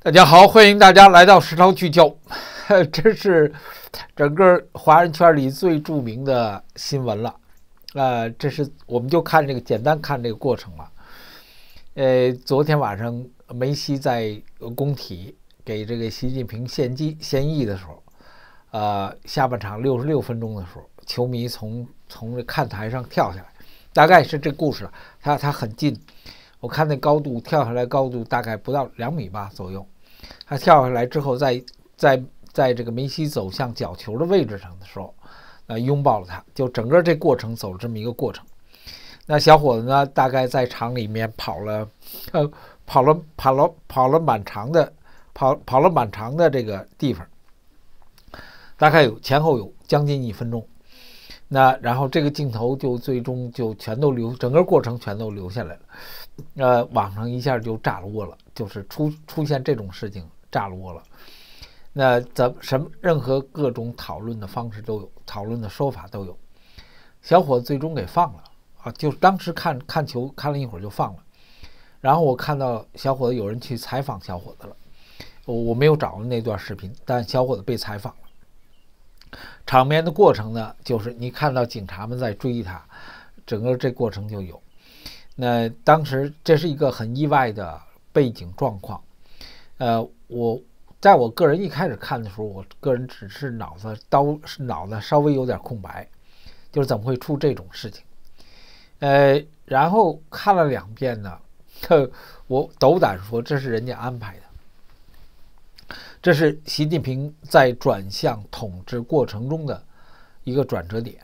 大家好，欢迎大家来到《时超聚焦》，这是整个华人圈里最著名的新闻了。呃，这是我们就看这个，简单看这个过程了。呃，昨天晚上梅西在工体给这个习近平献祭献艺的时候，呃，下半场六十六分钟的时候，球迷从从看台上跳下来，大概是这故事他他很近。我看那高度跳下来，高度大概不到两米吧左右。他跳下来之后，在，在在这个梅西走向角球的位置上的时候，啊，拥抱了他，就整个这过程走了这么一个过程。那小伙子呢，大概在场里面跑了，呃，跑了跑了跑了蛮长的，跑跑了蛮长的这个地方，大概有前后有将近一分钟。那然后这个镜头就最终就全都留，整个过程全都留下来了。那网上一下就炸了窝了，就是出出现这种事情，炸了窝了。那咱什么任何各种讨论的方式都有，讨论的说法都有。小伙子最终给放了啊，就是当时看看球看了一会儿就放了。然后我看到小伙子有人去采访小伙子了，我我没有找到那段视频，但小伙子被采访了。场面的过程呢，就是你看到警察们在追他，整个这过程就有。那当时这是一个很意外的背景状况，呃，我在我个人一开始看的时候，我个人只是脑子刀脑子稍微有点空白，就是怎么会出这种事情？呃，然后看了两遍呢，我斗胆说这是人家安排的，这是习近平在转向统治过程中的一个转折点，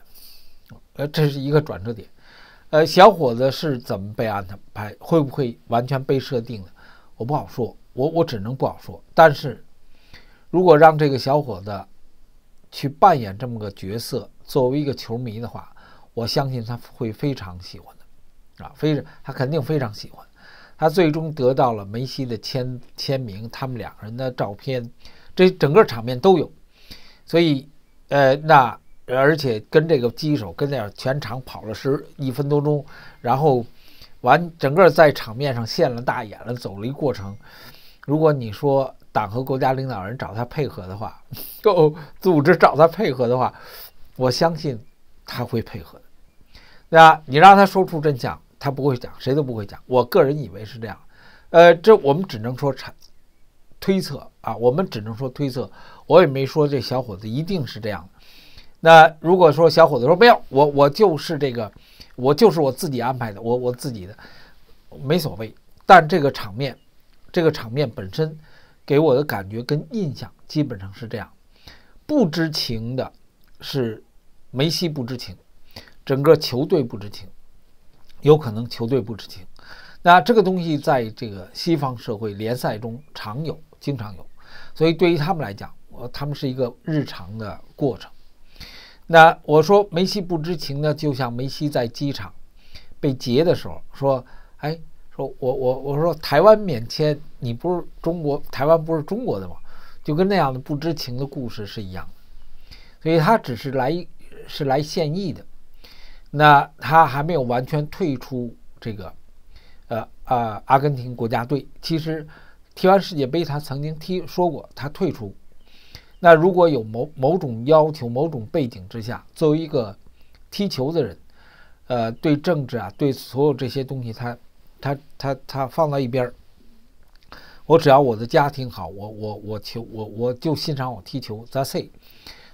呃，这是一个转折点。呃，小伙子是怎么被按的拍？会不会完全被设定的？我不好说，我我只能不好说。但是如果让这个小伙子去扮演这么个角色，作为一个球迷的话，我相信他会非常喜欢的，啊，非他肯定非常喜欢。他最终得到了梅西的签签名，他们两个人的照片，这整个场面都有。所以，呃，那。而且跟这个机手跟那全场跑了十一分多钟，然后，完整个在场面上现了大眼了，走了一过程。如果你说党和国家领导人找他配合的话，够组织找他配合的话，我相信他会配合的。那你让他说出真相，他不会讲，谁都不会讲。我个人以为是这样。呃，这我们只能说产推测啊，我们只能说推测。我也没说这小伙子一定是这样。那如果说小伙子说不要，我，我就是这个，我就是我自己安排的，我我自己的没所谓。但这个场面，这个场面本身给我的感觉跟印象基本上是这样。不知情的，是梅西不知情，整个球队不知情，有可能球队不知情。那这个东西在这个西方社会联赛中常有，经常有，所以对于他们来讲，呃，他们是一个日常的过程。那我说梅西不知情呢，就像梅西在机场被劫的时候说：“哎，说我我我说台湾免签，你不是中国，台湾不是中国的吗？”就跟那样的不知情的故事是一样所以他只是来是来献艺的，那他还没有完全退出这个，呃啊，阿根廷国家队。其实踢完世界杯，他曾经踢说过他退出。那如果有某某种要求、某种背景之下，作为一个踢球的人，呃，对政治啊，对所有这些东西，他、他、他、他放到一边儿。我只要我的家庭好，我、我、我球我，我就欣赏我踢球。That's it。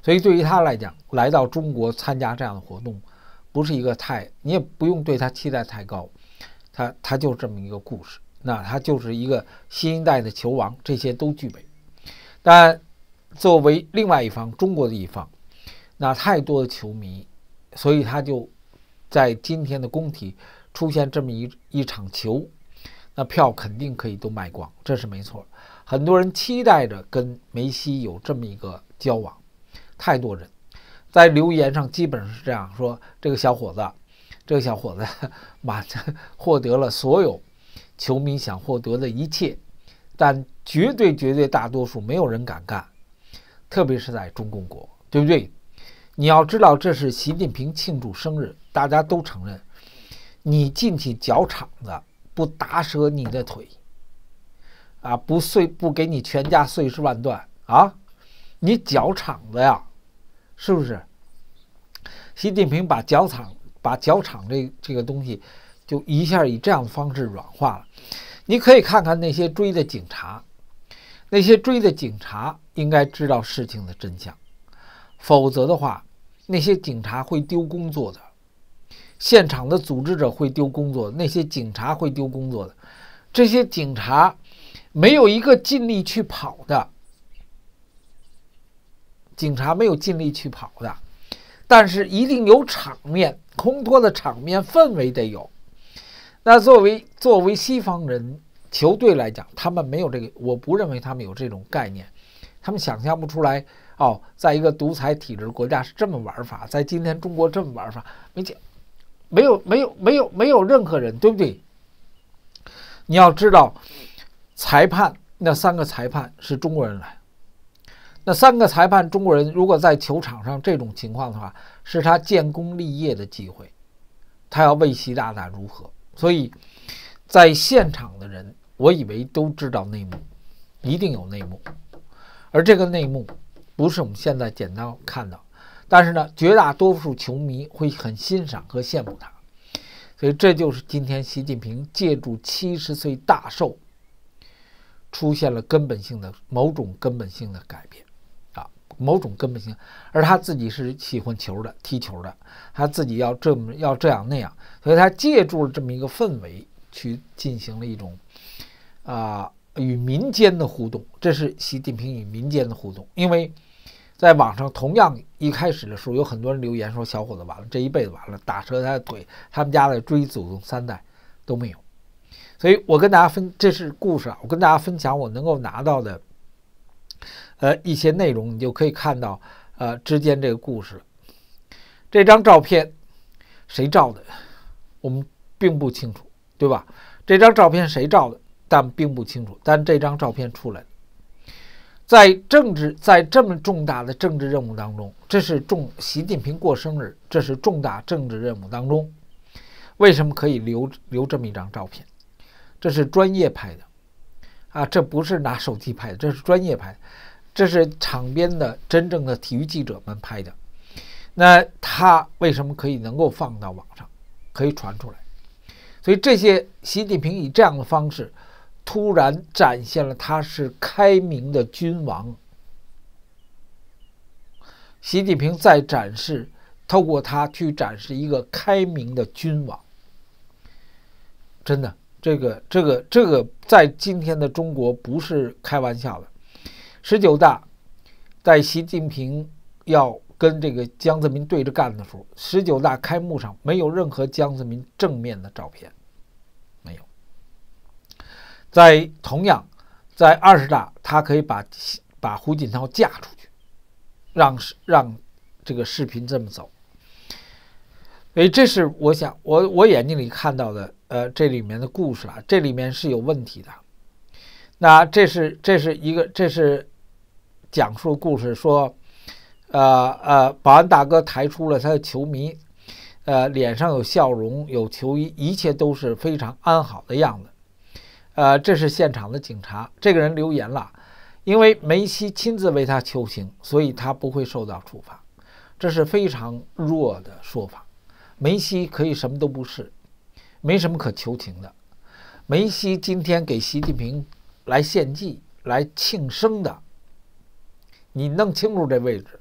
所以对于他来讲，来到中国参加这样的活动，不是一个太你也不用对他期待太高。他他就这么一个故事，那他就是一个新一代的球王，这些都具备。但作为另外一方，中国的一方，那太多的球迷，所以他就在今天的工体出现这么一一场球，那票肯定可以都卖光，这是没错。很多人期待着跟梅西有这么一个交往，太多人在留言上基本上是这样说：这个小伙子，这个小伙子，马 获得了所有球迷想获得的一切，但绝对绝对大多数没有人敢干。特别是在中共国，对不对？你要知道，这是习近平庆祝生日，大家都承认。你进去搅场子，不打折你的腿啊，不碎不给你全家碎尸万段啊！你搅场子呀，是不是？习近平把搅场、把搅场这这个东西，就一下以这样的方式软化了。你可以看看那些追的警察，那些追的警察。应该知道事情的真相，否则的话，那些警察会丢工作的，现场的组织者会丢工作的，那些警察会丢工作的。这些警察没有一个尽力去跑的，警察没有尽力去跑的。但是一定有场面烘托的场面氛围得有。那作为作为西方人球队来讲，他们没有这个，我不认为他们有这种概念。他们想象不出来哦，在一个独裁体制国家是这么玩法，在今天中国这么玩法，没见，没有没有没有没有任何人，对不对？你要知道，裁判那三个裁判是中国人来，那三个裁判中国人如果在球场上这种情况的话，是他建功立业的机会，他要为习大大如何？所以，在现场的人，我以为都知道内幕，一定有内幕。而这个内幕不是我们现在简单看到，但是呢，绝大多数球迷会很欣赏和羡慕他，所以这就是今天习近平借助七十岁大寿出现了根本性的某种根本性的改变，啊，某种根本性。而他自己是喜欢球的，踢球的，他自己要这么要这样那样，所以他借助了这么一个氛围去进行了一种，啊。与民间的互动，这是习近平与民间的互动。因为在网上，同样一开始的时候，有很多人留言说：“小伙子完了，这一辈子完了，打折他的腿，他们家的追祖宗三代都没有。”所以，我跟大家分这是故事啊。我跟大家分享我能够拿到的，呃，一些内容，你就可以看到，呃，之间这个故事。这张照片谁照的，我们并不清楚，对吧？这张照片谁照的？但并不清楚，但这张照片出来在政治，在这么重大的政治任务当中，这是重习近平过生日，这是重大政治任务当中，为什么可以留留这么一张照片？这是专业拍的，啊，这不是拿手机拍的，这是专业拍的，这是场边的真正的体育记者们拍的。那他为什么可以能够放到网上，可以传出来？所以这些习近平以这样的方式。突然展现了他是开明的君王。习近平在展示，透过他去展示一个开明的君王。真的，这个、这个、这个，在今天的中国不是开玩笑的。十九大，在习近平要跟这个江泽民对着干的时候，十九大开幕上没有任何江泽民正面的照片。在同样，在二十大，他可以把把胡锦涛架出去，让让这个视频这么走。所以这是我想，我我眼睛里看到的，呃，这里面的故事啊，这里面是有问题的。那这是这是一个，这是讲述故事说，呃呃，保安大哥抬出了他的球迷，呃，脸上有笑容，有球衣，一切都是非常安好的样子。呃，这是现场的警察。这个人留言了，因为梅西亲自为他求情，所以他不会受到处罚。这是非常弱的说法。梅西可以什么都不是，没什么可求情的。梅西今天给习近平来献祭、来庆生的，你弄清楚这位置。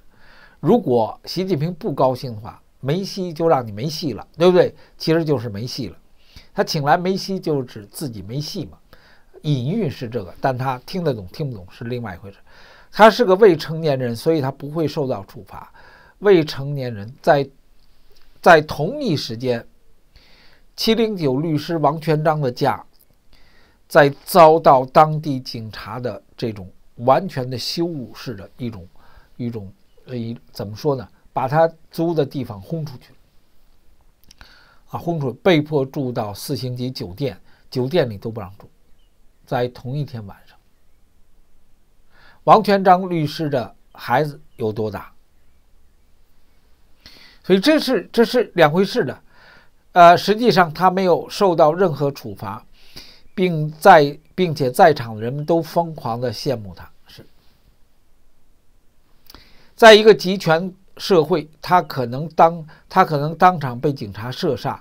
如果习近平不高兴的话，梅西就让你没戏了，对不对？其实就是没戏了。他请来梅西，就是指自己没戏嘛。隐喻是这个，但他听得懂听不懂是另外一回事。他是个未成年人，所以他不会受到处罚。未成年人在在同一时间，七零九律师王全章的家在遭到当地警察的这种完全的羞辱式的一种一种呃，一怎么说呢？把他租的地方轰出去，啊，轰出被迫住到四星级酒店，酒店里都不让住。在同一天晚上，王全章律师的孩子有多大？所以这是这是两回事的。呃，实际上他没有受到任何处罚，并在并且在场的人们都疯狂的羡慕他。是在一个集权社会，他可能当他可能当场被警察射杀，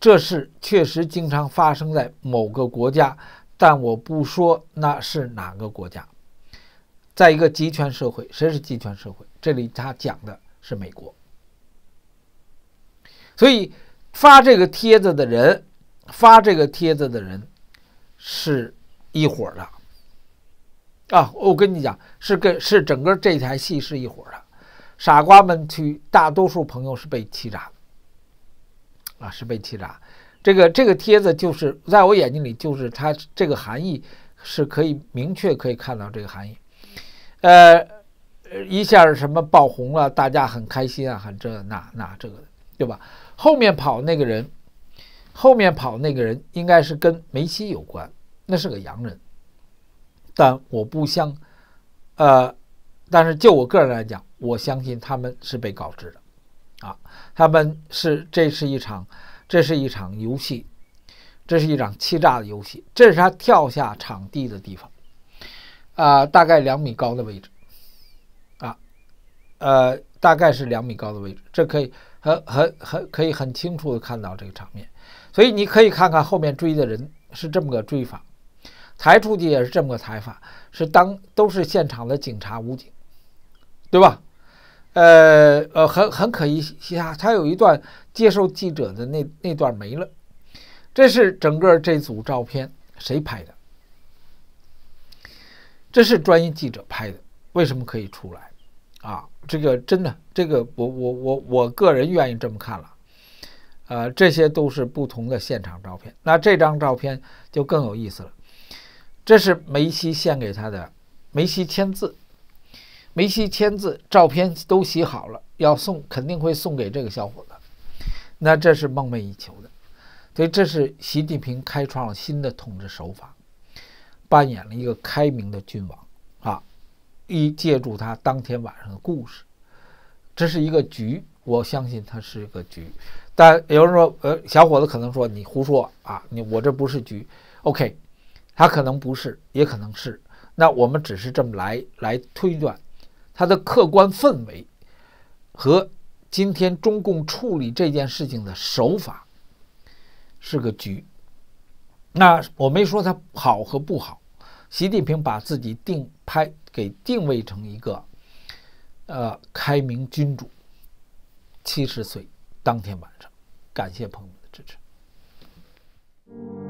这事确实经常发生在某个国家。但我不说那是哪个国家，在一个集权社会，谁是集权社会？这里他讲的是美国，所以发这个帖子的人，发这个帖子的人是一伙的啊！我跟你讲，是跟是整个这台戏是一伙的，傻瓜们去，大多数朋友是被欺诈啊，是被欺诈。这个这个帖子就是在我眼睛里，就是它这个含义是可以明确可以看到这个含义。呃，一下什么爆红了，大家很开心啊，很这那那这个对吧？后面跑那个人，后面跑那个人应该是跟梅西有关，那是个洋人，但我不相，呃，但是就我个人来讲，我相信他们是被告知的，啊，他们是这是一场。这是一场游戏，这是一场欺诈的游戏。这是他跳下场地的地方，啊，大概两米高的位置，啊，呃，大概是两米高的位置。这可以很很很可以很清楚的看到这个场面。所以你可以看看后面追的人是这么个追法，抬出去也是这么个抬法，是当都是现场的警察武警，对吧？呃呃，很很可疑，他他有一段接受记者的那那段没了。这是整个这组照片谁拍的？这是专业记者拍的。为什么可以出来？啊，这个真的，这个我我我我个人愿意这么看了。呃，这些都是不同的现场照片。那这张照片就更有意思了。这是梅西献给他的，梅西签字。梅西签字照片都洗好了，要送肯定会送给这个小伙子。那这是梦寐以求的，所以这是习近平开创了新的统治手法，扮演了一个开明的君王啊！一借助他当天晚上的故事，这是一个局，我相信他是个局。但有人说，呃，小伙子可能说你胡说啊，你我这不是局。OK，他可能不是，也可能是。那我们只是这么来来推断。他的客观氛围，和今天中共处理这件事情的手法，是个局。那我没说他好和不好。习近平把自己定拍给定位成一个，呃，开明君主。七十岁当天晚上，感谢朋友们的支持。